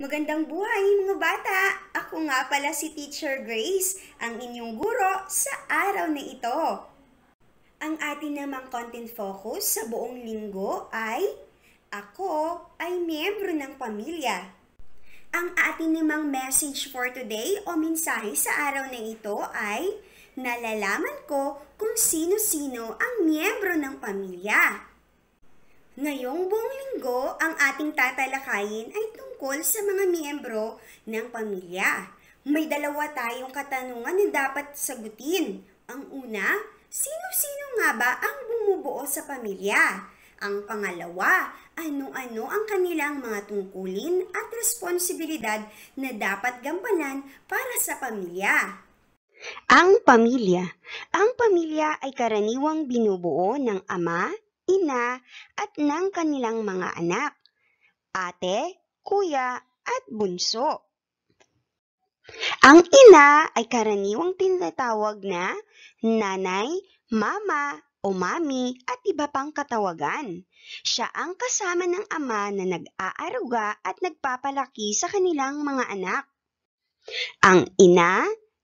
Magandang buhay mga bata! Ako nga pala si Teacher Grace, ang inyong guro sa araw na ito. Ang atin namang content focus sa buong linggo ay Ako ay miyembro ng pamilya. Ang atin namang message for today o mensahe sa araw na ito ay Nalalaman ko kung sino-sino ang miyembro ng pamilya. Ngayong buong linggo, ang ating tatalakayin ay tungkol tungkol sa mga miyembro ng pamilya. May dalawa tayong katanungan na dapat sagutin. Ang una, sino-sino nga ba ang bumubuo sa pamilya? Ang pangalawa, ano-ano ang kanilang mga tungkulin at responsibilidad na dapat gampanan para sa pamilya? Ang pamilya. Ang pamilya ay karaniwang binubuo ng ama, ina, at ng kanilang mga anak. Ate, kuya at bunso. Ang ina ay karaniwang tinatawag na nanay, mama o mami at iba pang katawagan. Siya ang kasama ng ama na nag-aaruga at nagpapalaki sa kanilang mga anak. Ang ina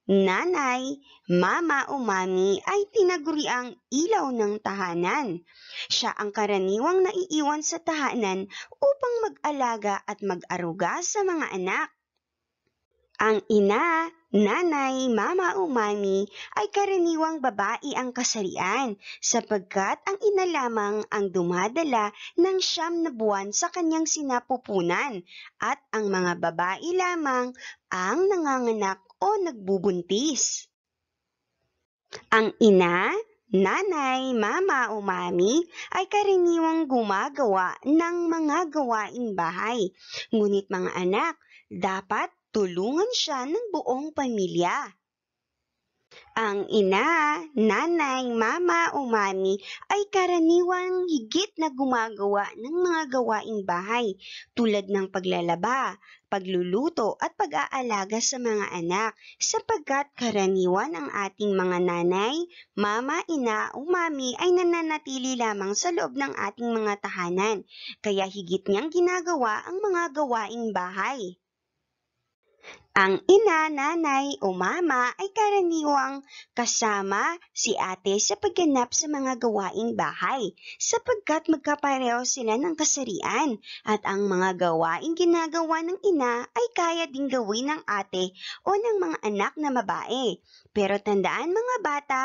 nanay, mama o mami ay tinaguri ang ilaw ng tahanan. Siya ang karaniwang naiiwan sa tahanan upang mag-alaga at mag-aruga sa mga anak. Ang ina, nanay, mama o mami ay karaniwang babae ang kasarian sapagkat ang ina lamang ang dumadala ng siyam na buwan sa kanyang sinapupunan at ang mga babae lamang ang nanganganak o nagbubuntis. Ang ina, nanay, mama o mami ay karaniwang gumagawa ng mga gawaing bahay. Ngunit mga anak, dapat tulungan siya ng buong pamilya. Ang ina, nanay, mama o mami ay karaniwang higit na gumagawa ng mga gawaing bahay tulad ng paglalaba, pagluluto at pag-aalaga sa mga anak sapagkat karaniwan ang ating mga nanay, mama, ina o mami ay nananatili lamang sa loob ng ating mga tahanan kaya higit niyang ginagawa ang mga gawaing bahay. Ang ina, nanay o mama ay karaniwang kasama si ate sa pagganap sa mga gawaing bahay sapagkat magkapareho sila ng kasarian at ang mga gawaing ginagawa ng ina ay kaya ding gawin ng ate o ng mga anak na babae. Pero tandaan mga bata,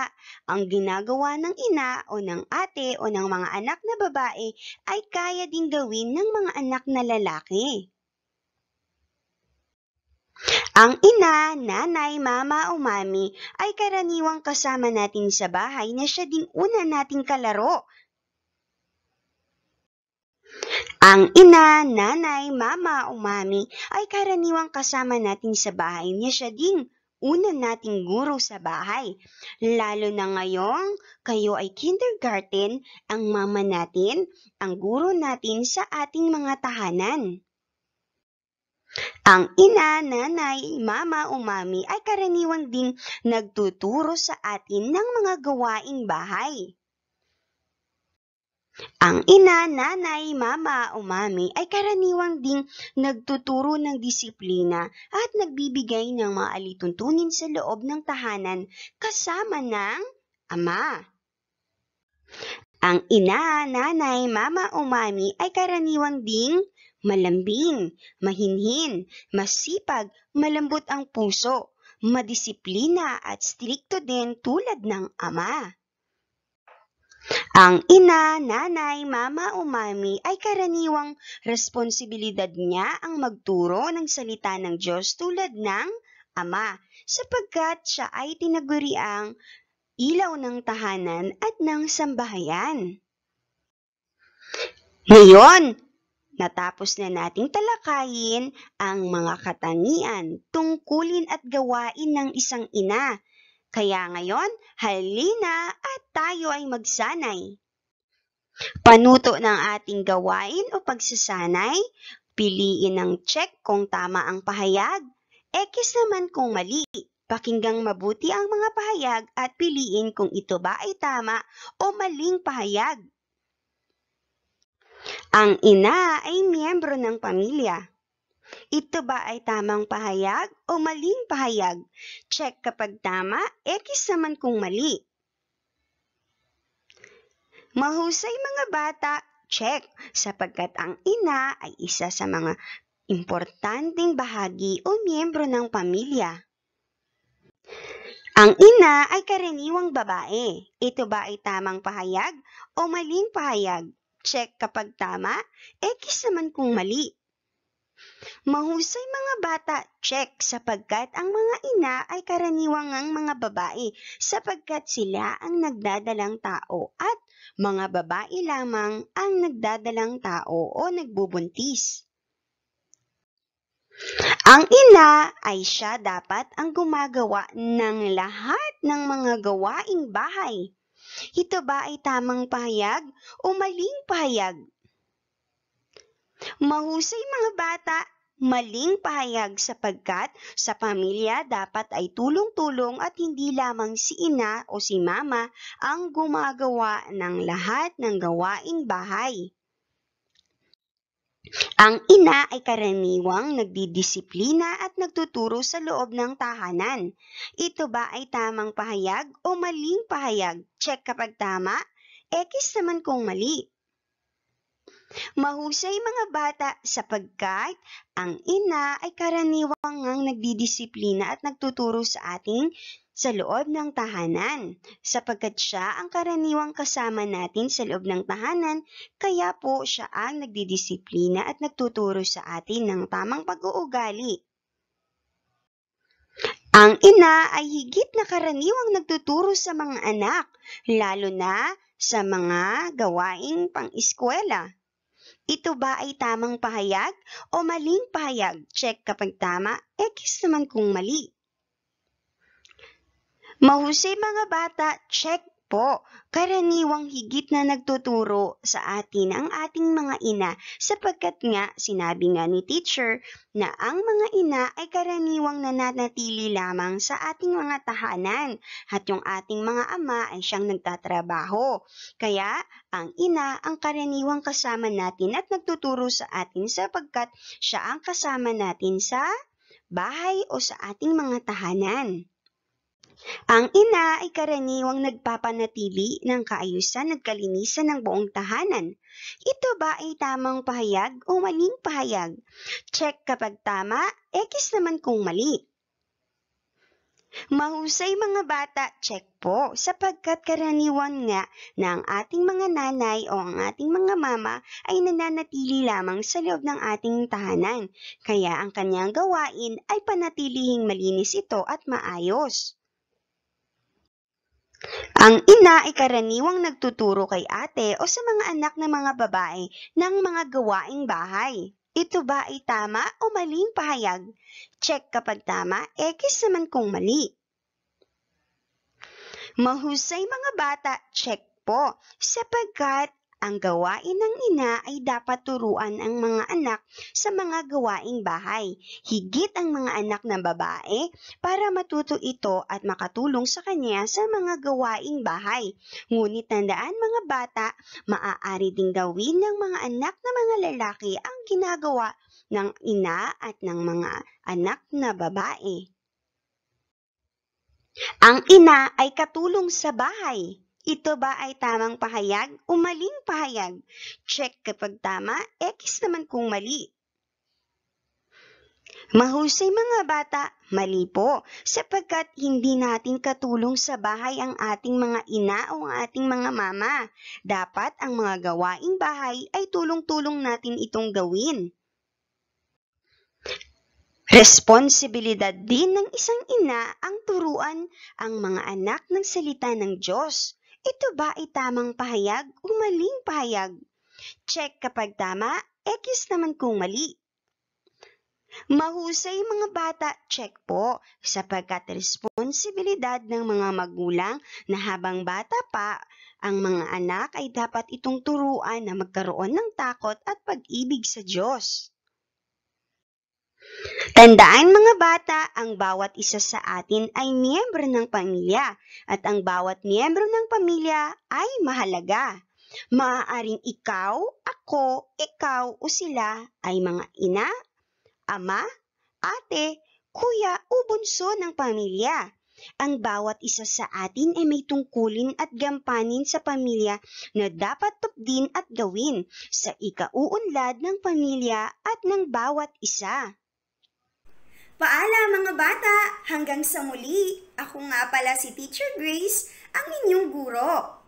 ang ginagawa ng ina o ng ate o ng mga anak na babae ay kaya ding gawin ng mga anak na lalaki. Ang ina, nanay, mama o mami ay karaniwang kasama natin sa bahay na siya ding una nating kalaro. Ang ina, nanay, mama o mami ay karaniwang kasama natin sa bahay niya siya ding una nating guro sa bahay. Lalo na ngayong kayo ay kindergarten, ang mama natin, ang guro natin sa ating mga tahanan. Ang ina, nanay, mama o mami ay karaniwang ding nagtuturo sa atin ng mga gawaing bahay. Ang ina, nanay, mama o mami ay karaniwang ding nagtuturo ng disiplina at nagbibigay ng mga alituntunin sa loob ng tahanan kasama ng ama. Ang ina, nanay, mama o mami ay karaniwang ding malambing, mahinhin, masipag, malambot ang puso, madisiplina at strikto din tulad ng ama. Ang ina, nanay, mama o mami ay karaniwang responsibilidad niya ang magturo ng salita ng Diyos tulad ng ama sapagkat siya ay tinaguri ang ilaw ng tahanan at ng sambahayan. Ngayon, Natapos na nating talakayin ang mga katangian, tungkulin at gawain ng isang ina. Kaya ngayon, halina at tayo ay magsanay. Panuto ng ating gawain o pagsasanay, piliin ang check kung tama ang pahayag, X naman kung mali. Pakinggang mabuti ang mga pahayag at piliin kung ito ba ay tama o maling pahayag. Ang ina ay miyembro ng pamilya. Ito ba ay tamang pahayag o maling pahayag? Check kapag tama, X naman kung mali. Mahusay mga bata, check, sapagkat ang ina ay isa sa mga importanteng bahagi o miyembro ng pamilya. Ang ina ay karaniwang babae. Ito ba ay tamang pahayag o maling pahayag? check kapag tama, X eh, naman kung mali. Mahusay mga bata, check sapagkat ang mga ina ay karaniwang ang mga babae sapagkat sila ang nagdadalang tao at mga babae lamang ang nagdadalang tao o nagbubuntis. Ang ina ay siya dapat ang gumagawa ng lahat ng mga gawaing bahay. Ito ba ay tamang pahayag o maling pahayag? Mahusay mga bata, maling pahayag sapagkat sa pamilya dapat ay tulong-tulong at hindi lamang si ina o si mama ang gumagawa ng lahat ng gawaing bahay. Ang ina ay karaniwang nagdidisiplina at nagtuturo sa loob ng tahanan. Ito ba ay tamang pahayag o maling pahayag? Check kapag tama, X naman kung mali. Mahusay mga bata sapagkat ang ina ay karaniwang ang nagdidisiplina at nagtuturo sa ating sa loob ng tahanan sapagkat siya ang karaniwang kasama natin sa loob ng tahanan kaya po siya ang nagdidisiplina at nagtuturo sa atin ng tamang pag-uugali. Ang ina ay higit na karaniwang nagtuturo sa mga anak, lalo na sa mga gawaing pang-eskwela. Ito ba ay tamang pahayag o maling pahayag? Check kapag tama, X eh, naman kung mali. Mahusay mga bata, check po, karaniwang higit na nagtuturo sa atin ang ating mga ina sapagkat nga sinabi nga ni teacher na ang mga ina ay karaniwang nananatili lamang sa ating mga tahanan at yung ating mga ama ay siyang nagtatrabaho. Kaya ang ina ang karaniwang kasama natin at nagtuturo sa atin sapagkat siya ang kasama natin sa bahay o sa ating mga tahanan. Ang ina ay karaniwang nagpapanatili ng kaayusan at kalinisan ng buong tahanan. Ito ba ay tamang pahayag o maling pahayag? Check kapag tama, X naman kung mali. Mahusay mga bata, check po, sapagkat karaniwan nga na ang ating mga nanay o ang ating mga mama ay nananatili lamang sa loob ng ating tahanan, kaya ang kanyang gawain ay panatilihing malinis ito at maayos. Ang ina ay karaniwang nagtuturo kay ate o sa mga anak ng mga babae ng mga gawaing bahay. Ito ba ay tama o maling pahayag? Check kapag tama, X eh, naman kung mali. Mahusay mga bata, check po, sapagkat ang gawain ng ina ay dapat turuan ang mga anak sa mga gawaing bahay, higit ang mga anak ng babae, para matuto ito at makatulong sa kanya sa mga gawaing bahay. Ngunit tandaan mga bata, maaari ding gawin ng mga anak na mga lalaki ang ginagawa ng ina at ng mga anak na babae. Ang ina ay katulong sa bahay. Ito ba ay tamang pahayag o maling pahayag? Check kapag tama, X naman kung mali. Mahusay mga bata, mali po, sapagkat hindi natin katulong sa bahay ang ating mga ina o ang ating mga mama. Dapat ang mga gawaing bahay ay tulong-tulong natin itong gawin. Responsibilidad din ng isang ina ang turuan ang mga anak ng salita ng Diyos. Ito ba ay tamang pahayag o maling pahayag? Check kapag tama, X naman kung mali. Mahusay mga bata, check po, sapagkat responsibilidad ng mga magulang na habang bata pa, ang mga anak ay dapat itong turuan na magkaroon ng takot at pag-ibig sa Diyos. Tandaan mga bata, ang bawat isa sa atin ay miyembro ng pamilya at ang bawat miyembro ng pamilya ay mahalaga. Maaaring ikaw, ako, ikaw o sila ay mga ina, ama, ate, kuya o bunso ng pamilya. Ang bawat isa sa atin ay may tungkulin at gampanin sa pamilya na dapat tupdin at gawin sa ikauunlad ng pamilya at ng bawat isa. Paala mga bata! Hanggang sa muli! Ako nga pala si Teacher Grace, ang inyong guro.